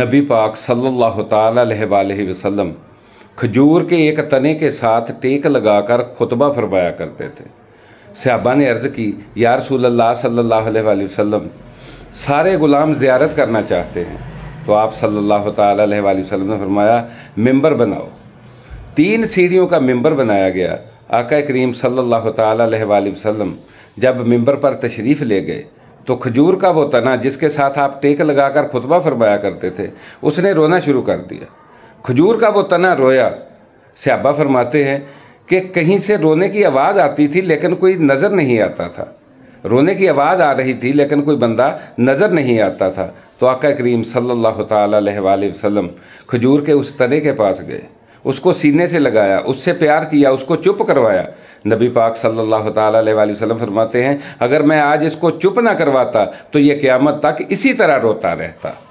नबी पाक सल्लल्लाहु अलैहि वसल्लम खजूर के एक तने के साथ टेक लगाकर खुतबा फरमाया करते थे सहाबा ने अर्ज़ की या रसूलल्लाह सल्लल्लाहु अलैहि वसल्लम सारे ग़ुलाम ज़्यारत करना चाहते हैं तो आप सल्लल्लाहु अलैहि वसल्लम ने फरमाया मेंबर बनाओ तीन सीढ़ियों का मेंबर बनाया गया आका करीम सल्लल्लाहु अलैहि वसल्लम जब मेंबर पर तशरीफ़ ले गए तो खजूर का वो तना जिसके साथ आप टेक लगाकर खुतबा फरमाया करते थे उसने रोना शुरू कर दिया खजूर का वो तना रोया स्याबा फरमाते हैं कि कहीं से रोने की आवाज़ आती थी लेकिन कोई नज़र नहीं आता था रोने की आवाज़ आ रही थी लेकिन कोई बंदा नज़र नहीं आता था तो आका करीम सल्लल्लाहु अलैहि वसल्लम खजूर के उस तने के पास गए उसको सीने से लगाया उससे प्यार किया उसको चुप करवाया नबी पाक सल्लल्लाहु अलैहि वसल्लम फरमाते हैं अगर मैं आज इसको चुप ना करवाता तो ये क़्यामत तक इसी तरह रोता रहता